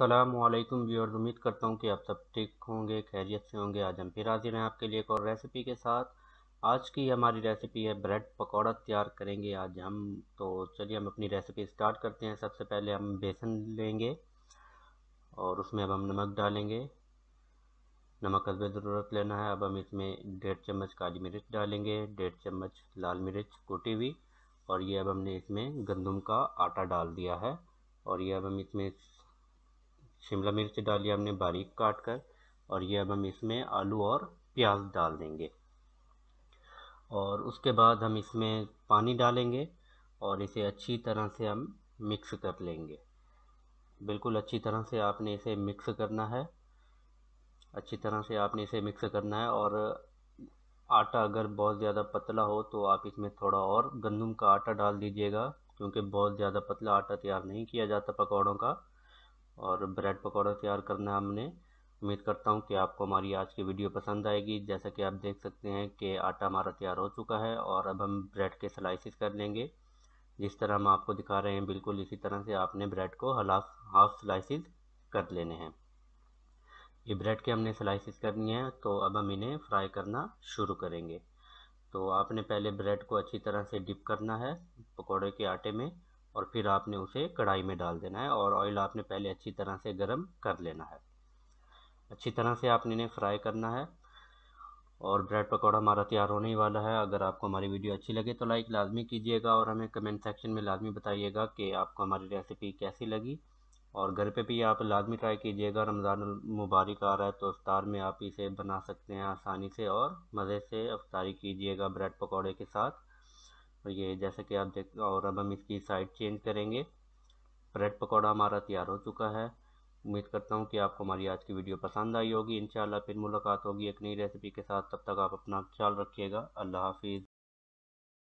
असलम और उम्मीद करता हूँ कि आप सब ठीक होंगे खैरियत से होंगे आज हम फिर हाजिर हैं आपके लिए एक और रेसिपी के साथ आज की हमारी रेसिपी है ब्रेड पकौड़ा तैयार करेंगे आज हम तो चलिए हम अपनी रेसिपी स्टार्ट करते हैं सबसे पहले हम बेसन लेंगे और उसमें अब हम नमक डालेंगे नमक हसब ज़रूरत लेना है अब हम इसमें डेढ़ चम्मच काली मिर्च डालेंगे डेढ़ चम्मच लाल मिर्च कूटी हुई और ये अब हमने इसमें गंदम का आटा डाल दिया है और ये अब हम इसमें शिमला मिर्च डाली हमने बारीक काट कर और ये अब हम इसमें आलू और प्याज डाल देंगे और उसके बाद हम इसमें पानी डालेंगे और इसे अच्छी तरह से हम मिक्स कर लेंगे बिल्कुल अच्छी तरह से आपने इसे मिक्स करना है अच्छी तरह से आपने इसे मिक्स करना है और आटा अगर बहुत ज़्यादा पतला हो तो आप इसमें थोड़ा और गंदम का आटा डाल दीजिएगा क्योंकि बहुत ज़्यादा पतला आटा तैयार नहीं किया जाता पकौड़ों का और ब्रेड पकौड़ा तैयार करना है हमने उम्मीद करता हूँ कि आपको हमारी आज की वीडियो पसंद आएगी जैसा कि आप देख सकते हैं कि आटा हमारा तैयार हो चुका है और अब हम ब्रेड के स्लाइसिस कर लेंगे जिस तरह हम आपको दिखा रहे हैं बिल्कुल इसी तरह से आपने ब्रेड को हलाफ हाफ स्लाइसिस कर लेने हैं ये ब्रेड के हमने स्लाइसिस करनी है तो अब हम इन्हें फ्राई करना शुरू करेंगे तो आपने पहले ब्रेड को अच्छी तरह से डिप करना है पकौड़े के आटे में और फिर आपने उसे कढ़ाई में डाल देना है और ऑयल आपने पहले अच्छी तरह से गर्म कर लेना है अच्छी तरह से आपने इन्हें फ्राई करना है और ब्रेड पकौड़ा हमारा तैयार होने ही वाला है अगर आपको हमारी वीडियो अच्छी लगे तो लाइक लाजमी कीजिएगा और हमें कमेंट सेक्शन में लाजमी बताइएगा कि आपको हमारी रेसिपी कैसी लगी और घर पे भी आप लाजमी ट्राई कीजिएगा रमज़ान मुबारक आ रहा है तो अफ्तार में आप इसे बना सकते हैं आसानी से और मज़े से अफ्तारी कीजिएगा ब्रेड पकौड़े के साथ और तो ये जैसा कि आप देख और अब हम इसकी साइड चेंज करेंगे ब्रेड पकौड़ा हमारा तैयार हो चुका है उम्मीद करता हूँ कि आपको हमारी आज की वीडियो पसंद आई होगी इन फिर मुलाकात होगी एक नई रेसिपी के साथ तब तक आप अपना ख्याल रखिएगा अल्लाह हाफिज़